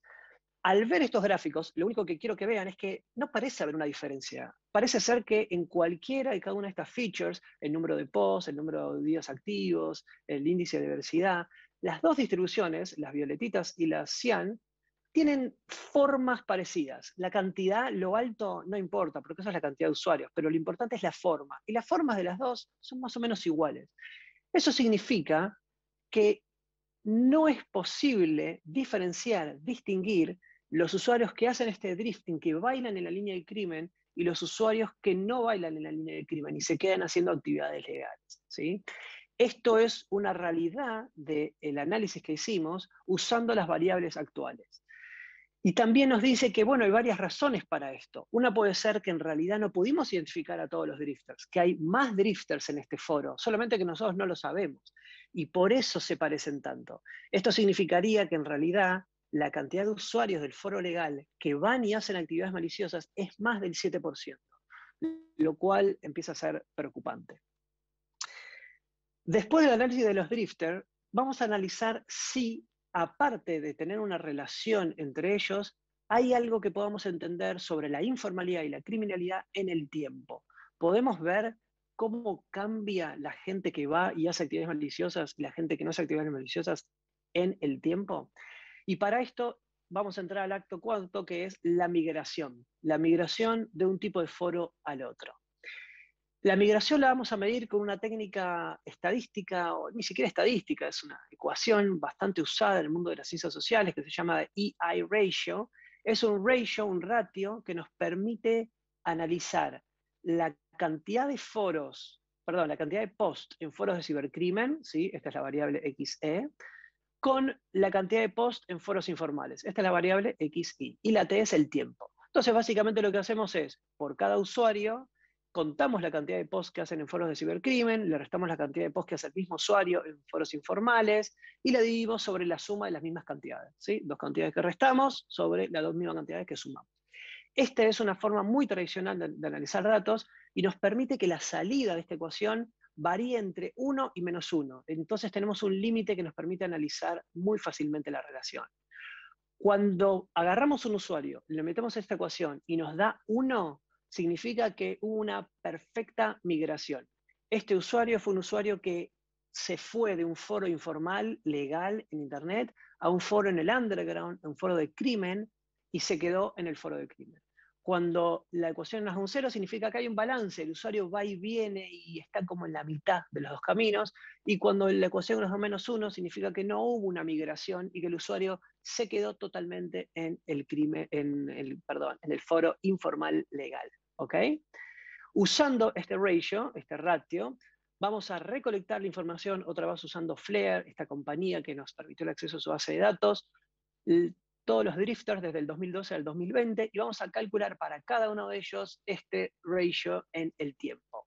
Al ver estos gráficos, lo único que quiero que vean es que no parece haber una diferencia. Parece ser que en cualquiera y cada una de estas features, el número de posts, el número de días activos, el índice de diversidad, las dos distribuciones, las violetitas y las cian, tienen formas parecidas. La cantidad, lo alto, no importa, porque esa es la cantidad de usuarios, pero lo importante es la forma. Y las formas de las dos son más o menos iguales. Eso significa que no es posible diferenciar, distinguir los usuarios que hacen este drifting, que bailan en la línea del crimen, y los usuarios que no bailan en la línea del crimen y se quedan haciendo actividades legales. ¿sí? Esto es una realidad del análisis que hicimos usando las variables actuales. Y también nos dice que, bueno, hay varias razones para esto. Una puede ser que en realidad no pudimos identificar a todos los drifters, que hay más drifters en este foro, solamente que nosotros no lo sabemos. Y por eso se parecen tanto. Esto significaría que en realidad la cantidad de usuarios del foro legal que van y hacen actividades maliciosas es más del 7%, lo cual empieza a ser preocupante. Después del análisis de los drifters, vamos a analizar si, aparte de tener una relación entre ellos, hay algo que podamos entender sobre la informalidad y la criminalidad en el tiempo. Podemos ver cómo cambia la gente que va y hace actividades maliciosas y la gente que no hace actividades maliciosas en el tiempo. Y para esto vamos a entrar al acto cuarto, que es la migración, la migración de un tipo de foro al otro. La migración la vamos a medir con una técnica estadística, o ni siquiera estadística, es una ecuación bastante usada en el mundo de las ciencias sociales que se llama EI ratio. Es un ratio, un ratio que nos permite analizar la cantidad de foros, perdón, la cantidad de posts en foros de cibercrimen, ¿sí? esta es la variable XE, con la cantidad de posts en foros informales. Esta es la variable XI. Y la T es el tiempo. Entonces, básicamente lo que hacemos es, por cada usuario, contamos la cantidad de posts que hacen en foros de cibercrimen, le restamos la cantidad de posts que hace el mismo usuario en foros informales y la dividimos sobre la suma de las mismas cantidades. ¿sí? Dos cantidades que restamos sobre las dos mismas cantidades que sumamos. Esta es una forma muy tradicional de, analizar datos y nos permite que la salida de esta ecuación varíe entre 1 y menos 1. Entonces tenemos un límite que nos permite analizar muy fácilmente la relación. Cuando agarramos un usuario, le metemos esta ecuación y nos da 1, significa que hubo una perfecta migración. Este usuario fue un usuario que se fue de un foro informal legal en Internet a un foro en el underground, un foro de crimen, y se quedó en el foro de crimen. Cuando la ecuación no es un cero, significa que hay un balance, el usuario va y viene y está como en la mitad de los dos caminos, y cuando la ecuación no es un menos uno, significa que no hubo una migración y que el usuario se quedó totalmente en el, crimen, en el foro informal legal. ¿ok? Usando este ratio, este ratio, vamos a recolectar la información otra vez usando Flair, esta compañía que nos permitió el acceso a su base de datos, todos los drifters desde el 2012 al 2020, y vamos a calcular para cada uno de ellos este ratio en el tiempo.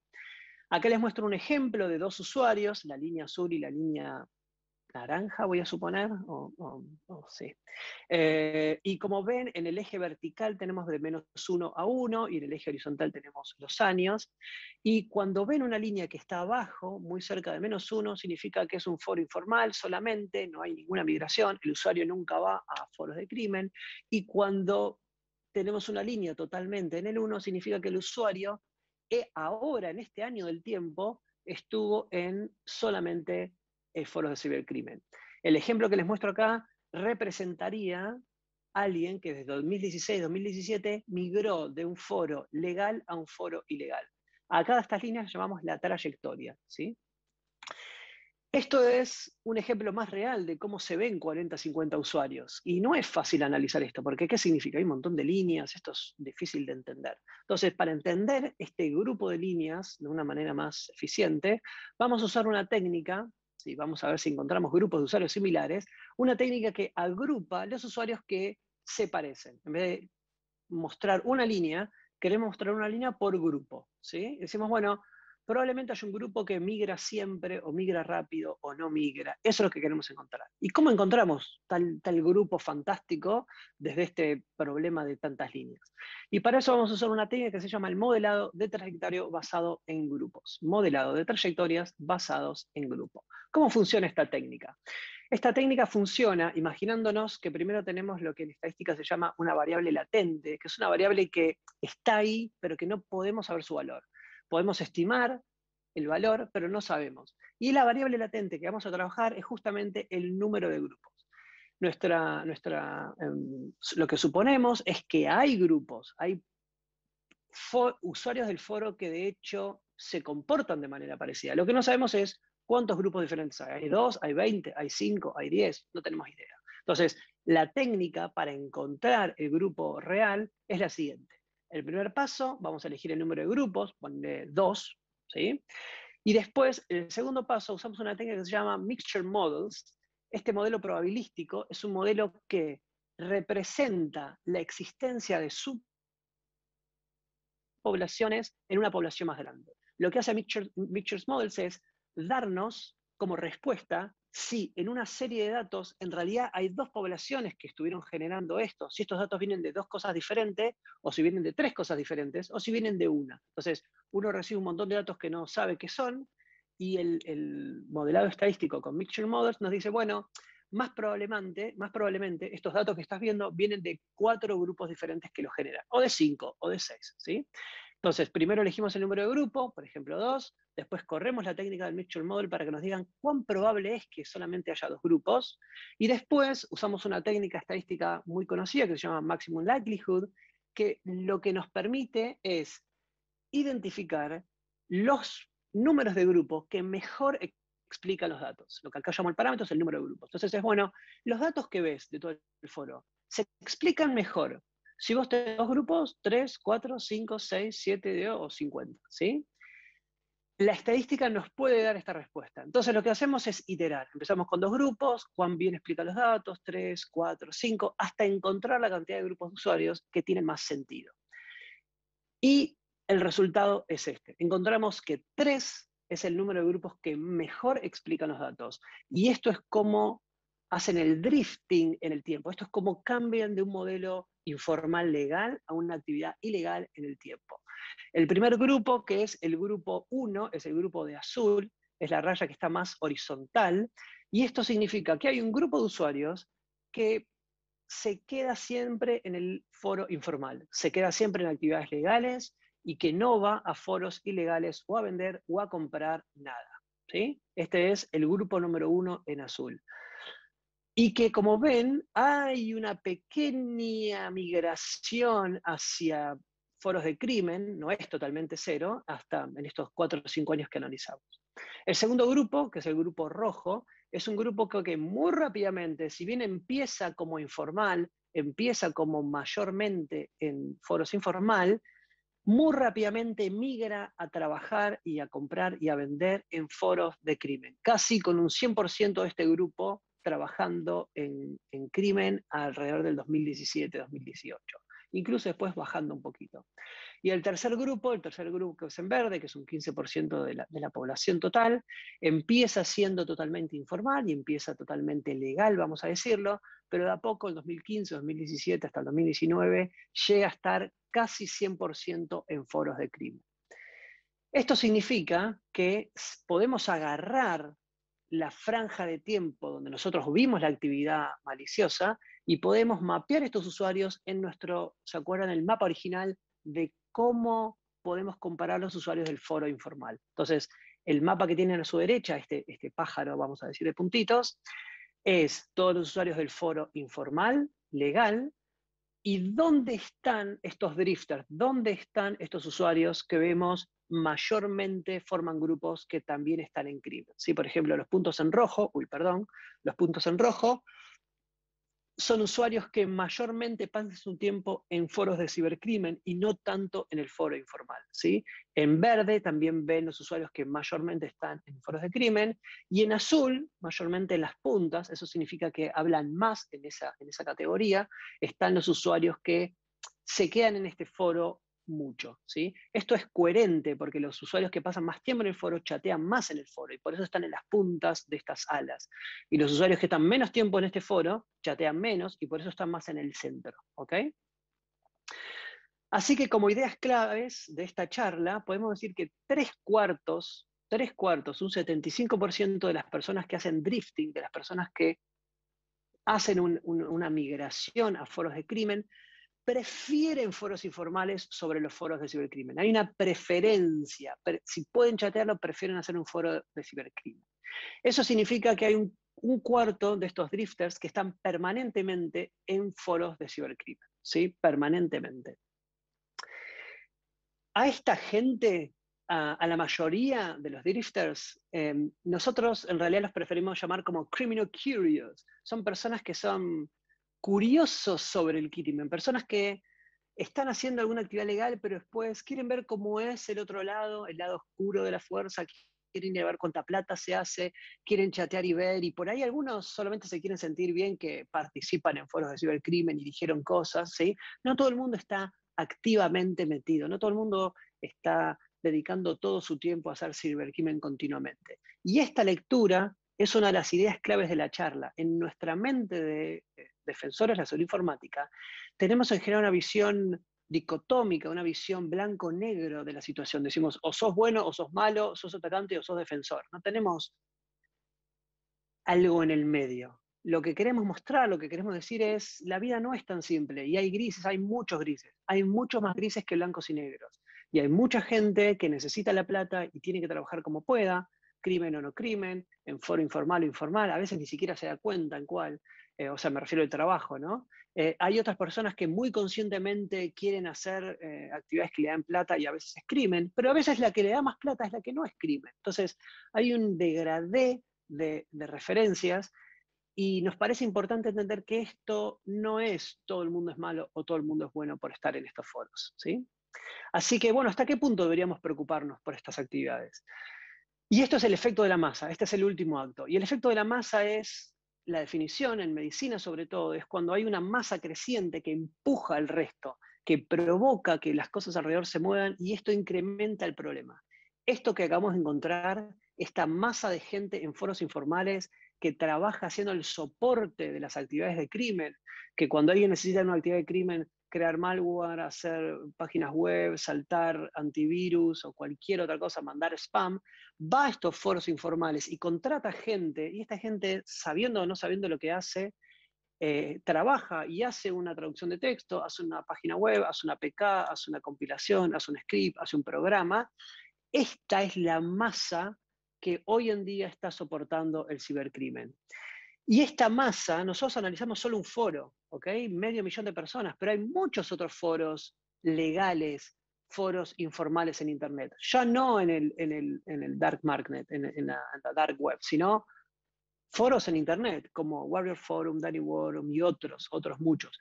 Acá les muestro un ejemplo de dos usuarios, la línea azul y la línea naranja, voy a suponer, o, sí. Eh, y como ven, en el eje vertical tenemos de menos 1 a 1, y en el eje horizontal tenemos los años, y cuando ven una línea que está abajo, muy cerca de menos 1, significa que es un foro informal solamente, no hay ninguna migración, el usuario nunca va a foros de crimen, y cuando tenemos una línea totalmente en el 1, significa que el usuario que eh, ahora, en este año del tiempo, estuvo en solamente foros de cibercrimen. El ejemplo que les muestro acá representaría a alguien que desde 2016-2017 migró de un foro legal a un foro ilegal. Acá estas líneas llamamos la trayectoria. ¿sí? Esto es un ejemplo más real de cómo se ven 40, 50 usuarios. Y no es fácil analizar esto, porque ¿qué significa? Hay un montón de líneas, esto es difícil de entender. Entonces, para entender este grupo de líneas de una manera más eficiente, vamos a usar una técnica y vamos a ver si encontramos grupos de usuarios similares, una técnica que agrupa los usuarios que se parecen. En vez de mostrar una línea, queremos mostrar una línea por grupo. ¿sí? Decimos, bueno, probablemente hay un grupo que migra siempre o migra rápido o no migra. Eso es lo que queremos encontrar. ¿Y cómo encontramos tal, grupo fantástico desde este problema de tantas líneas? Y para eso vamos a usar una técnica que se llama el modelado de trayectoria basado en grupos. Modelado de trayectorias basados en grupo. ¿Cómo funciona esta técnica? Esta técnica funciona imaginándonos que primero tenemos lo que en estadística se llama una variable latente, que es una variable que está ahí, pero que no podemos saber su valor. Podemos estimar el valor, pero no sabemos. Y la variable latente que vamos a trabajar es justamente el número de grupos. Nuestra, nuestra, em, lo que suponemos es que hay grupos, hay usuarios del foro que de hecho se comportan de manera parecida. Lo que no sabemos es cuántos grupos diferentes hay. Hay dos, hay 20, hay cinco, hay 10, no tenemos idea. Entonces, la técnica para encontrar el grupo real es la siguiente. El primer paso, vamos a elegir el número de grupos, ponle dos. ¿sí? Y después, el segundo paso, usamos una técnica que se llama Mixture Models. Este modelo probabilístico es un modelo que representa la existencia de subpoblaciones en una población más grande. Lo que hace Mixture, Models es darnos como respuesta si en una serie de datos en realidad hay dos poblaciones que estuvieron generando esto, si estos datos vienen de dos cosas diferentes, o si vienen de tres cosas diferentes, o si vienen de una. Entonces, uno recibe un montón de datos que no sabe qué son, y el, modelado estadístico con Mixture Models nos dice, bueno, más probablemente, más probablemente estos datos que estás viendo vienen de cuatro grupos diferentes que lo generan, o de cinco, o de seis, ¿sí? Entonces, primero elegimos el número de grupo, por ejemplo dos, después corremos la técnica del Mixture Model para que nos digan cuán probable es que solamente haya dos grupos, y después usamos una técnica estadística muy conocida que se llama Maximum Likelihood, que lo que nos permite es identificar los números de grupo que mejor e-, explican los datos. Lo que acá llamo el parámetro es el número de grupos. Entonces es bueno, los datos que ves de todo el foro se explican mejor si vos tenés dos grupos, cuatro, cinco, 5, 6, 7 o cincuenta. ¿sí? La estadística nos puede dar esta respuesta. Entonces lo que hacemos es iterar. Empezamos con dos grupos, cuán bien explica los datos, tres, cuatro, cinco, hasta encontrar la cantidad de grupos de usuarios que tienen más sentido. Y el resultado es este. Encontramos que tres es el número de grupos que mejor explican los datos. Y esto es como hacen el drifting en el tiempo. Esto es como cambian de un modelo informal legal a una actividad ilegal en el tiempo. El primer grupo, que es el grupo 1, es el grupo de azul, es la raya que está más horizontal, y esto significa que hay un grupo de usuarios que se queda siempre en el foro informal, se queda siempre en actividades legales y que no va a foros ilegales o a vender o a comprar nada. ¿sí? Este es el grupo número uno en azul y que como ven hay una pequeña migración hacia foros de crimen, no es totalmente cero, hasta en estos cuatro o cinco años que analizamos. El segundo grupo, que es el grupo rojo, es un grupo que, muy rápidamente, si bien empieza como informal, empieza como mayormente en foros informal, muy rápidamente migra a trabajar y a comprar y a vender en foros de crimen. Casi con un 100% de este grupo trabajando en, crimen alrededor del 2017-2018 incluso después bajando un poquito. Y el tercer grupo, el tercer grupo que es en verde, que es un 15% de la, de la, población total, empieza siendo totalmente informal y empieza totalmente legal, vamos a decirlo, pero de a poco, en 2015, 2017 hasta el 2019, llega a estar casi 100% en foros de crimen. Esto significa que podemos agarrar la franja de tiempo donde nosotros vimos la actividad maliciosa y podemos mapear estos usuarios en nuestro, ¿se acuerdan? El mapa original de cómo podemos comparar los usuarios del foro informal. Entonces, el mapa que tienen a su derecha, este, este pájaro, vamos a decir, de puntitos, es todos los usuarios del foro informal, legal, y dónde están estos drifters, dónde están estos usuarios que vemos mayormente forman grupos que también están en crimen. ¿sí? Por ejemplo, los puntos en rojo, uy, perdón, los puntos en rojo son usuarios que mayormente pasan su tiempo en foros de cibercrimen y no tanto en el foro informal. ¿sí? En verde también ven los usuarios que mayormente están en foros de crimen y en azul, mayormente en las puntas, eso significa que hablan más en esa, en esa categoría, están los usuarios que se quedan en este foro mucho. ¿sí? Esto es coherente porque los usuarios que pasan más tiempo en el foro chatean más en el foro y por eso están en las puntas de estas alas. Y los usuarios que están menos tiempo en este foro chatean menos y por eso están más en el centro. Así que como ideas claves de esta charla, podemos decir que tres cuartos, tres cuartos, un 75% de las personas que hacen drifting, de las personas que hacen una migración a foros de crimen, prefieren foros informales sobre los foros de cibercrimen. Hay una preferencia. Si pueden chatearlo, prefieren hacer un foro de cibercrimen. Eso significa que hay un, cuarto de estos drifters que están permanentemente en foros de cibercrimen. ¿sí? Permanentemente. A esta gente, a, la mayoría de los drifters, em, nosotros en realidad los preferimos llamar como criminal curious. Son personas que son curiosos sobre el crimen, personas que están haciendo alguna actividad legal, pero después quieren ver cómo es el otro lado, el lado oscuro de la fuerza, quieren ir a ver cuánta plata se hace, quieren chatear y ver, y por ahí algunos solamente se quieren sentir bien que participan en foros de cibercrimen y dijeron cosas, ¿sí? No todo el mundo está activamente metido, no todo el mundo está dedicando todo su tiempo a hacer cibercrimen continuamente. Y esta lectura es una de las ideas claves de la charla. En nuestra mente de eh, defensores de la salud informática, tenemos en general una visión dicotómica, una visión blanco-negro de la situación. Decimos, o sos bueno, o sos malo, sos atacante, o sos defensor. No tenemos algo en el medio. Lo que queremos mostrar, lo que queremos decir es, la vida no es tan simple y hay grises, hay muchos grises, hay muchos más grises que blancos y negros. Y hay mucha gente que necesita la plata y tiene que trabajar como pueda, crimen o no crimen, en foro informal o informal, a veces ni siquiera se da cuenta en cuál, eh, o sea, me refiero al trabajo, ¿no? Eh, hay otras personas que muy conscientemente quieren hacer eh, actividades que le dan plata y a veces es crimen, pero a veces la que le da más plata es la que no es crimen. Entonces, hay un degradé de, de referencias y nos parece importante entender que esto no es todo el mundo es malo o todo el mundo es bueno por estar en estos foros, ¿sí? Así que, bueno, ¿hasta qué punto deberíamos preocuparnos por estas actividades? Y esto es el efecto de la masa, este es el último acto. Y el efecto de la masa es, la definición en medicina sobre todo, es cuando hay una masa creciente que empuja al resto, que provoca que las cosas alrededor se muevan y esto incrementa el problema. Esto que acabamos de encontrar, esta masa de gente en foros informales que trabaja haciendo el soporte de las actividades de crimen, que cuando alguien necesita una actividad de crimen crear malware, hacer páginas web, saltar antivirus o cualquier otra cosa, mandar spam, va a estos foros informales y contrata gente, y esta gente, sabiendo o no sabiendo lo que hace, eh, trabaja y hace una traducción de texto, hace una página web, hace una PK, hace una compilación, hace un script, hace un programa. Esta es la masa que hoy en día está soportando el cibercrimen. Y esta masa, nosotros analizamos solo un foro, Medio millón de personas, pero hay muchos otros foros legales, foros informales en Internet, ya no en el, en el dark market, en, la, dark web, sino foros en Internet, como Warrior Forum, Danny Forum y otros, otros muchos.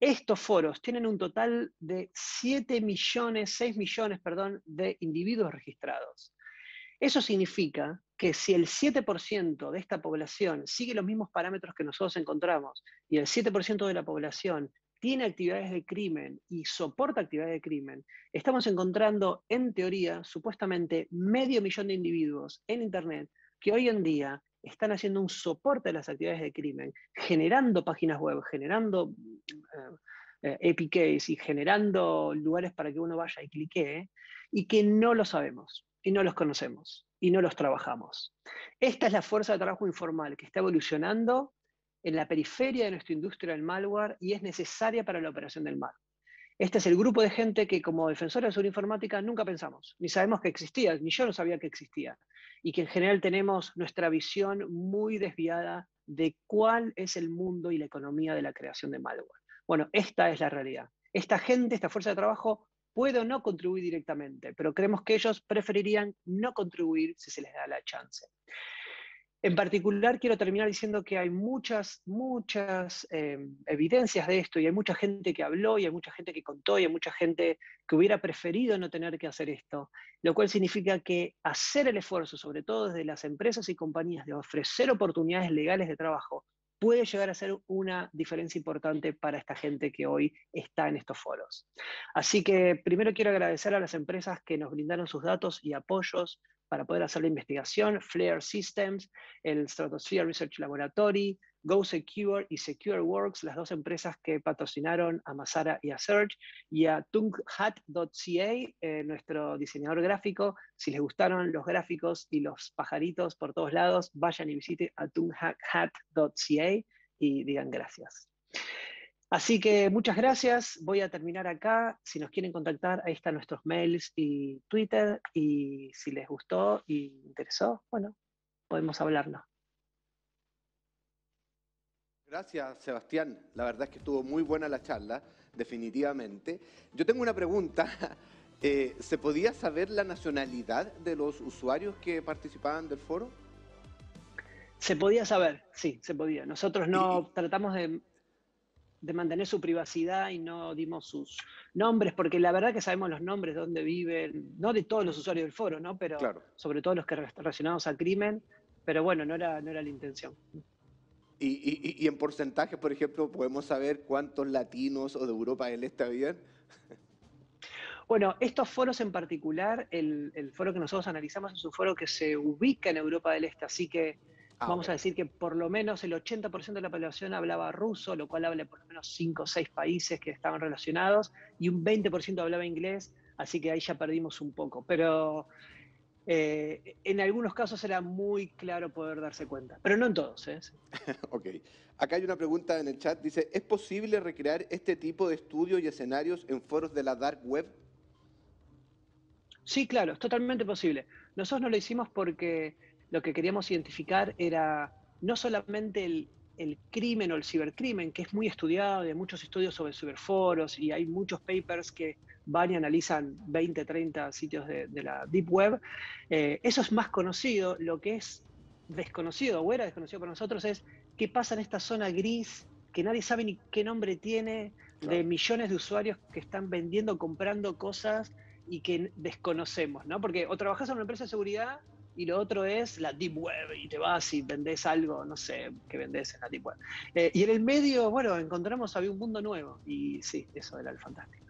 Estos foros tienen un total de 7 millones, 6 millones, perdón, de individuos registrados. Eso significa que si el 7% de esta población sigue los mismos parámetros que nosotros encontramos y el 7% de la población tiene actividades de crimen y soporta actividades de crimen, estamos encontrando, en teoría, supuestamente medio millón de individuos en Internet que hoy en día están haciendo un soporte a las actividades de crimen, generando páginas web, generando eh, eh y generando lugares para que uno vaya y cliquee, y que no lo sabemos y no los conocemos y no los trabajamos. Esta es la fuerza de trabajo informal que está evolucionando en la periferia de nuestra industria del malware y es necesaria para la operación del mal. Este es el grupo de gente que como defensores de la informática nunca pensamos, ni sabemos que existía, ni yo no sabía que existía, y que en general tenemos nuestra visión muy desviada de cuál es el mundo y la economía de la creación de malware. Bueno, esta es la realidad. Esta gente, esta fuerza de trabajo, Puedo no contribuir directamente, pero creemos que ellos preferirían no contribuir si se les da la chance. En particular, quiero terminar diciendo que hay muchas, muchas em, evidencias de esto y hay mucha gente que habló y hay mucha gente que contó y hay mucha gente que hubiera preferido no tener que hacer esto, lo cual significa que hacer el esfuerzo, sobre todo desde las empresas y compañías, de ofrecer oportunidades legales de trabajo, puede llegar a ser una diferencia importante para esta gente que hoy está en estos foros. Así que primero quiero agradecer a las empresas que nos brindaron sus datos y apoyos para poder hacer la investigación, Flare Systems, el Stratosphere Research Laboratory, Go Secure y Secure Works, las dos empresas que patrocinaron a Masara y a Search, y a tunghat.ca, eh, nuestro diseñador gráfico. Si les gustaron los gráficos y los pajaritos por todos lados, vayan y visiten a tunghat.ca y digan gracias. Así que muchas gracias. Voy a terminar acá. Si nos quieren contactar, ahí están nuestros mails y Twitter. Y si les gustó y interesó, bueno, podemos hablarnos. Gracias, Sebastián. La verdad es que estuvo muy buena la charla, definitivamente. Yo tengo una pregunta. (laughs) Eh, ¿Se podía saber la nacionalidad de los usuarios que participaban del foro? Se podía saber, sí, se podía. Nosotros no tratamos de, mantener su privacidad y no dimos sus nombres, porque la verdad que sabemos los nombres, dónde viven, no de todos los usuarios del foro, ¿no? Pero sobre todo los que relacionados al crimen, pero bueno, no era, no era la intención. Y, en porcentaje, por ejemplo, podemos saber cuántos latinos o de Europa del Este habían. Bueno, estos foros en particular, el, foro que nosotros analizamos es un foro que se ubica en Europa del Este, así que ah, vamos a decir que por lo menos el 80% de la población hablaba ruso, lo cual habla por lo menos 5 o 6 países que estaban relacionados, y un 20% hablaba inglés, así que ahí ya perdimos un poco. Pero eh, en algunos casos era muy claro poder darse cuenta, pero no en todos. ¿eh? (laughs) ok. Acá hay una pregunta en el chat. Dice, ¿es posible recrear este tipo de estudios y escenarios en foros de la dark web? Sí, claro, es totalmente posible. Nosotros no lo hicimos porque lo que queríamos identificar era no solamente el, el crimen o el cibercrimen, que es muy estudiado, hay muchos estudios sobre ciberforos y hay muchos papers que van y analizan 20, 30 sitios de, la Deep Web. Eh, eso es más conocido, lo que es desconocido o era desconocido para nosotros es qué pasa en esta zona gris que nadie sabe ni qué nombre tiene, de millones de usuarios que están vendiendo, comprando cosas y que desconocemos, ¿no? Porque o trabajas en una empresa de seguridad y lo otro es la Deep Web y te vas y vendés algo, no sé, que vendés en la Deep Web. Eh, y en el medio, bueno, encontramos, había un mundo nuevo y sí, eso era el fantástico.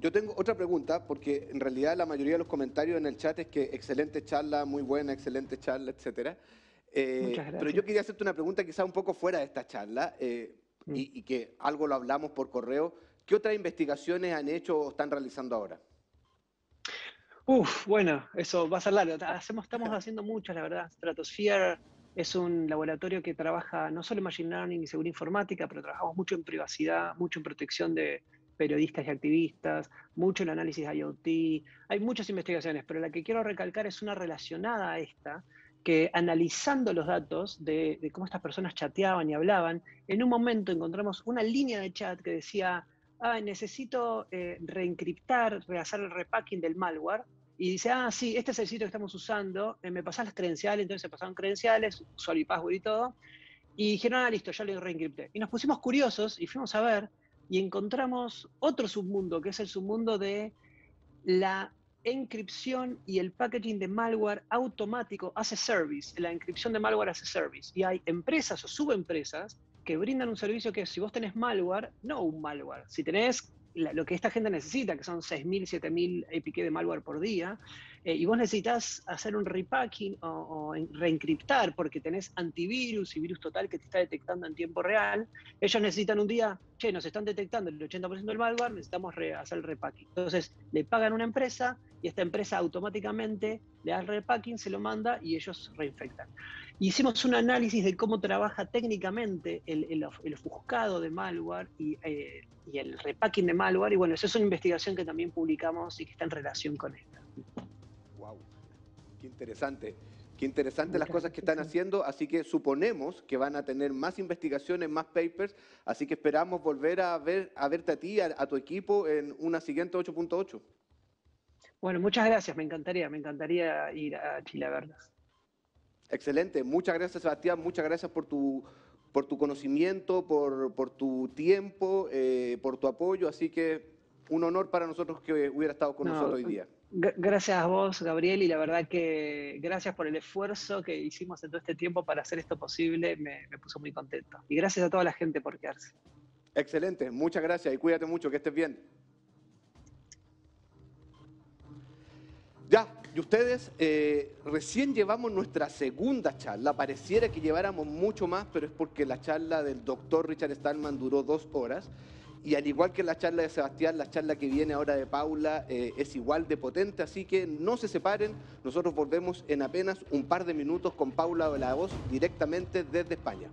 Yo tengo otra pregunta, porque en realidad la mayoría de los comentarios en el chat es que excelente charla, muy buena, excelente charla, etcétera. Eh, pero yo quería hacerte una pregunta quizá un poco fuera de esta charla eh, mm. y, que algo lo hablamos por correo. ¿Qué otras investigaciones han hecho o están realizando ahora? Uf, bueno, eso va a ser largo. Hacemos, estamos haciendo muchas, la verdad. Stratosphere es un laboratorio que trabaja no solo en Machine Learning y seguridad informática, pero trabajamos mucho en privacidad, mucho en protección de, periodistas y activistas, mucho el análisis de IoT, hay muchas investigaciones, pero la que quiero recalcar es una relacionada a esta, que analizando los datos de, cómo estas personas chateaban y hablaban, en un momento encontramos una línea de chat que decía, ah, necesito eh, reencriptar, rehacer el repacking del malware, y dice, ah, sí, este es el sitio que estamos usando, eh, me pasas las credenciales, entonces se pasaron credenciales, usuario y password y todo, y dijeron, ah, listo, ya lo reencripté. Y nos pusimos curiosos y fuimos a ver, y encontramos otro submundo, que es el submundo de la encripción y el packaging de malware automático hace service, la encripción de malware hace service. Y hay empresas o subempresas que brindan un servicio que si vos tenés malware, no un malware, si tenés lo que esta gente necesita, que son 6.000, 7.000 APK de malware por día, eh, y vos necesitas hacer un repacking o, o reencriptar porque tenés antivirus y virus total que te está detectando en tiempo real, ellos necesitan un día, che, nos están detectando el 80% del malware, necesitamos hacer el repacking. Entonces le pagan una empresa y esta empresa automáticamente le da el repacking, se lo manda y ellos reinfectan. Hicimos un análisis de cómo trabaja técnicamente el, el, ofuscado de malware eh, y, el repacking de malware y bueno, esa es una investigación que también publicamos y que está en relación con esta interesante. Qué interesante las cosas que están haciendo, así que suponemos que van a tener más investigaciones, más papers, así que esperamos volver a, ver, a verte a ti, a, tu equipo en una siguiente 8.8. Bueno, muchas gracias, me encantaría, me encantaría ir a Chile a verlas. Excelente, muchas gracias Sebastián, muchas gracias por tu, por tu conocimiento, por, por tu tiempo, eh, por tu apoyo, así que un honor para nosotros que hubiera estado con nosotros hoy día. Gracias a vos, Gabriel, y la verdad que gracias por el esfuerzo que hicimos en todo este tiempo para hacer esto posible. Me, puso muy contento. Y gracias a toda la gente por quedarse. Excelente, muchas gracias y cuídate mucho, que estés bien. Ya, y ustedes, eh, recién llevamos nuestra segunda charla. Pareciera que lleváramos mucho más, pero es porque la charla del doctor Richard Stallman duró dos horas. Y al igual que la charla de Sebastián, la charla que viene ahora de Paula eh, es igual de potente, así que no se separen. Nosotros volvemos en apenas un par de minutos con Paula de la Voz directamente desde España.